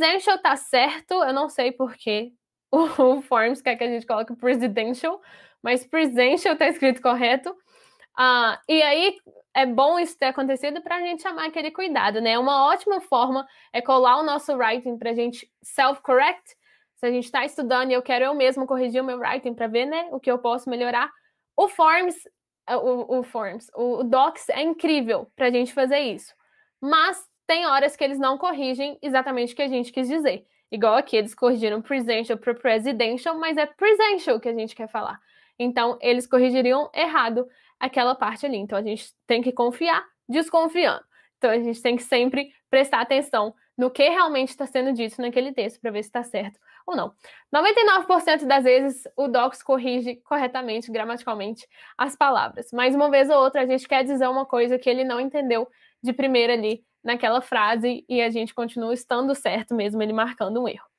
Presidential tá certo, eu não sei porquê. O, Forms quer que a gente coloque presidential, mas presidential tá escrito correto. Uh, e aí é bom isso ter acontecido para a gente chamar aquele cuidado, né? Uma ótima forma é colar o nosso writing para a gente self-correct. Se a gente está estudando e eu quero eu mesmo corrigir o meu writing para ver, né, o que eu posso melhorar. O Forms, o, o Forms, o Docs é incrível para a gente fazer isso. Mas tem horas que eles não corrigem exatamente o que a gente quis dizer. Igual aqui, eles corrigiram presential para presidential, mas é presidential que a gente quer falar. Então, eles corrigiriam errado aquela parte ali. Então, a gente tem que confiar desconfiando. Então, a gente tem que sempre prestar atenção no que realmente está sendo dito naquele texto para ver se está certo ou não. 99% das vezes o Docs corrige corretamente, gramaticalmente, as palavras, mas uma vez ou outra a gente quer dizer uma coisa que ele não entendeu de primeira ali naquela frase e a gente continua estando certo mesmo ele marcando um erro.